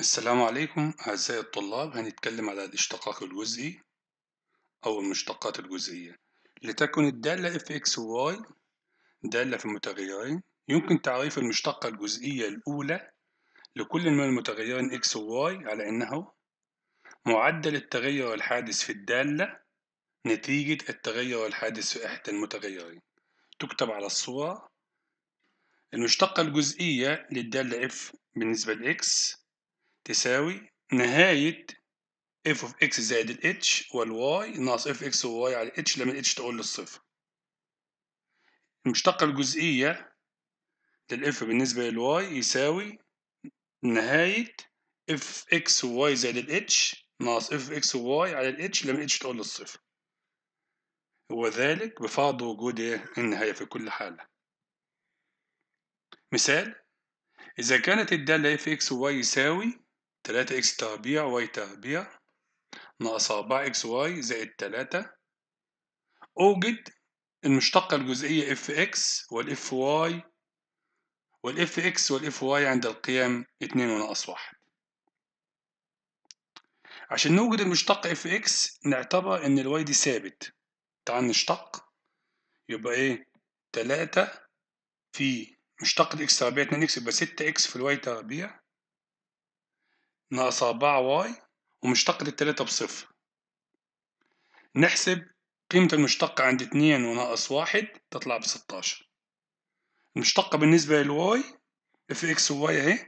السلام عليكم أعزائي الطلاب هنتكلم على الاشتقاق الجزئي أو المشتقات الجزئية لتكن الدالة اف و y دالة في المتغيرين يمكن تعريف المشتقة الجزئية الأولى لكل من المتغيرين x و y على أنه معدل التغير الحادث في الدالة نتيجة التغير الحادث في إحدى المتغيرين تكتب على الصورة المشتقة الجزئية للدالة اف بالنسبة لx تساوي نهاية f of x زائد ال h والy ناقص f x وy على h لما h تقول للصفر المشتقة الجزئية f بالنسبة y يساوي نهاية f x وy زائد ال h ناقص f x وy على ال h لما h تقول للصفر وذلك بفرض وجود إيه؟ النهاية في كل حالة مثال إذا كانت الدالة f x وy يساوي تلاتة إكس تربيع واي تربيع ناقص أربعة إكس واي زائد تلاتة أوجد المشتقة الجزئية اف اكس والاف واي والاف اكس والاف واي عند القيام اتنين وناقص واحد عشان نوجد المشتق اف اكس نعتبر ان الواي دي ثابت تعال نشتق يبقى ايه تلاتة في مشتق الاكس تربيع اتنين اكس يبقى ستة اكس في الواي تربيع ناقص 4 y ومشتق للتلاتة بصفر نحسب قيمة المشتق عند اتنين وناقص واحد تطلع بستاشر المشتقة بالنسبة للواي اف اكس وواي اهي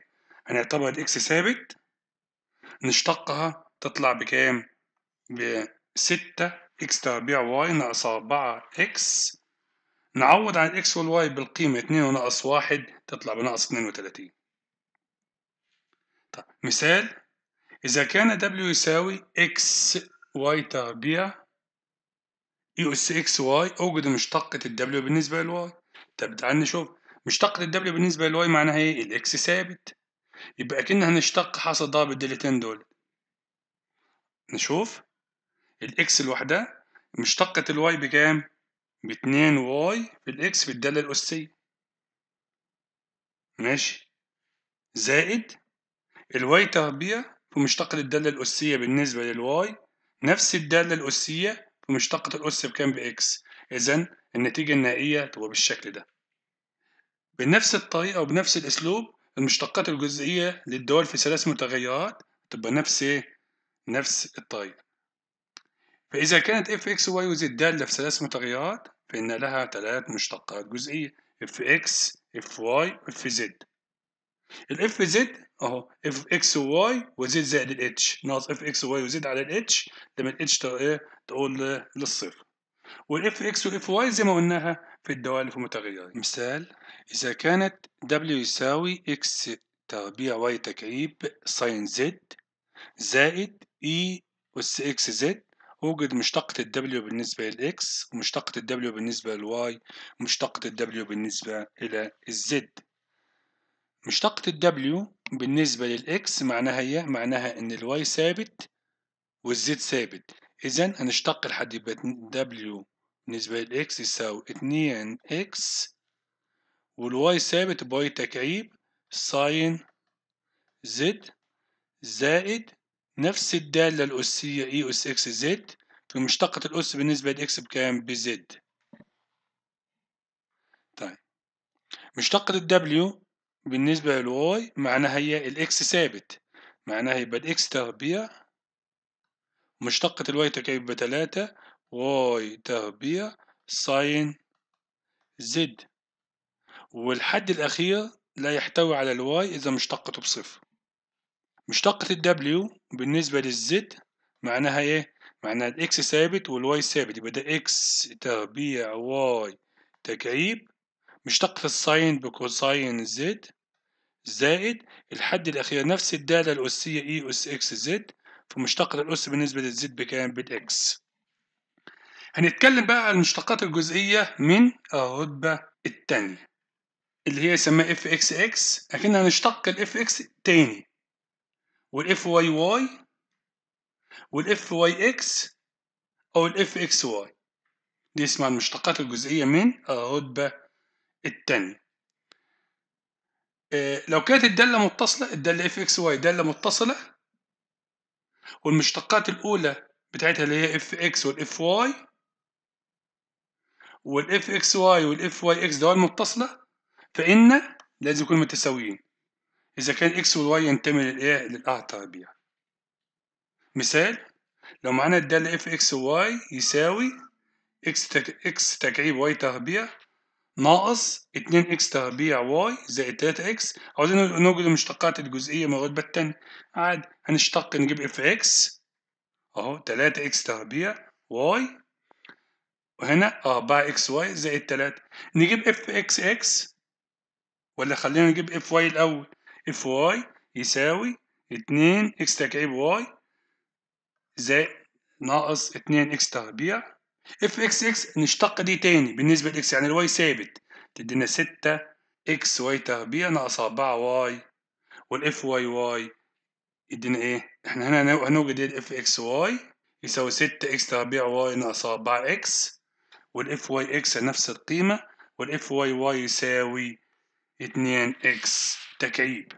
هنعتبر الاكس ثابت نشتقها تطلع بكام؟ بستة اكس تربيع واي ناقص أربعة اكس نعوض عن الاكس والواي بالقيمة اتنين وناقص واحد تطلع بناقص اتنين وتلاتين مثال إذا كان W يساوي X Y تربيع يؤس أس X Y أوجد مشتقة ال W بالنسبة لل Y طب تعال نشوف مشتقة ال W بالنسبة لل Y معناها إيه؟ ال X ثابت يبقى كنا هنشتق حاصل ضرب الدالتين دول نشوف الإكس لوحدها مشتقة الواي بكام؟ 2 واي في الإكس في الدالة الأسية ماشي زائد الواي تربيع في مشتقة الدالة الأسية بالنسبة للواي نفس الدالة الأسية في مشتقة الأس بكام بإكس إذا النتيجة النهائية تبقى بالشكل ده بنفس الطريقة وبنفس الأسلوب المشتقات الجزئية للدول في ثلاث متغيرات تبقى نفس إيه؟ نفس الطريقة فإذا كانت اف اكس واي وزد دالة في ثلاث متغيرات فإن لها ثلاث مشتقات جزئية اف اكس اف واي اف زد الاف زد اهو اف اكس وواي وزد زائد الاتش ناقص اف اكس وواي وزد على الاتش لما الاتش ايه تقول للصفر والاف اكس والاف واي زي ما قلناها في الدوالف المتغيرة مثال إذا كانت دبليو يساوي اكس تربيع واي تكعيب ساين زد زائد اي أس اكس زد أوجد مشتقة الدبليو بالنسبة للإكس ومشتقة الدبليو بالنسبة للواي ومشتقة الدبليو بالنسبة إلى الزد مشتقة W بالنسبة للإكس معناها إيه؟ معناها إن الواي ثابت والزد ثابت إذا هنشتق لحد يبقى W بالنسبة للإكس يساوي اتنين إكس والواي ثابت باي تكعيب ساين زد زائد نفس الدالة الأسية إي e أس إكس زد في مشتقة الأس بالنسبة X بكام؟ بزد طيب مشتقة W بالنسبة للواي معناها هي الإكس ثابت معناها يبقى الإكس تربيع مشتقة الواي تركب بتلاتة واي تربيع ساين زد والحد الأخير لا يحتوي على الواي إذا مشتقته بصفر مشتقة الدبليو بالنسبة للزد معناها إيه؟ معناها الإكس ثابت والواي ثابت يبقى ده إكس تربيع واي تكعيب مشتقة الساين بكوساين زد زائد الحد الأخير نفس الدالة الأسية إي أس e إكس زد فمشتق الأس بالنسبة للزد بكام؟ بالإكس. هنتكلم بقى عن المشتقات الجزئية من الرتبة التانية اللي هي سماها اف اكس اكس لكن هنشتق الاف اكس تاني والاف واي واي والاف واي اكس او الاف اكس واي دي اسمها المشتقات الجزئية من الرتبة التانية آه، لو كانت الدالة متصلة الدالة اف اكس واي دالة متصلة والمشتقات الأولى بتاعتها اللي هي اف اكس والاف واي والاف اكس واي والاف واي اكس دوال متصلة فإن لازم يكونوا متساويين إذا كان اكس والواي ينتمي للإيه للأعلى التربيع مثال لو معانا الدالة اف اكس واي يساوي اكس تك... اكس تكعيب واي تربيع ناقص 2 اكس تربيع واي زائد 3 اكس عاوزين نوجد المشتقات الجزئيه من الرتبه الثانيه عادي هنشتق نجيب اف اكس اهو 3 اكس تربيع واي وهنا 4 اكس واي زائد 3 نجيب اف اكس اكس ولا خلينا نجيب اف واي الاول اف واي يساوي 2 اكس تكعيب واي زائد ناقص 2 اكس تربيع اف اكس اكس نشتق دي تاني بالنسبة لاكس يعني الواي ثابت تدينا ستة اكس واي تربيع ناقص أربعة واي والاف واي واي يدينا ايه؟ احنا هنا هنوجد الاف إيه؟ اكس واي يساوي ستة اكس تربيع واي ناقص أربعة اكس والاف واي اكس نفس القيمة والاف واي واي يساوي اتنين اكس تكعيب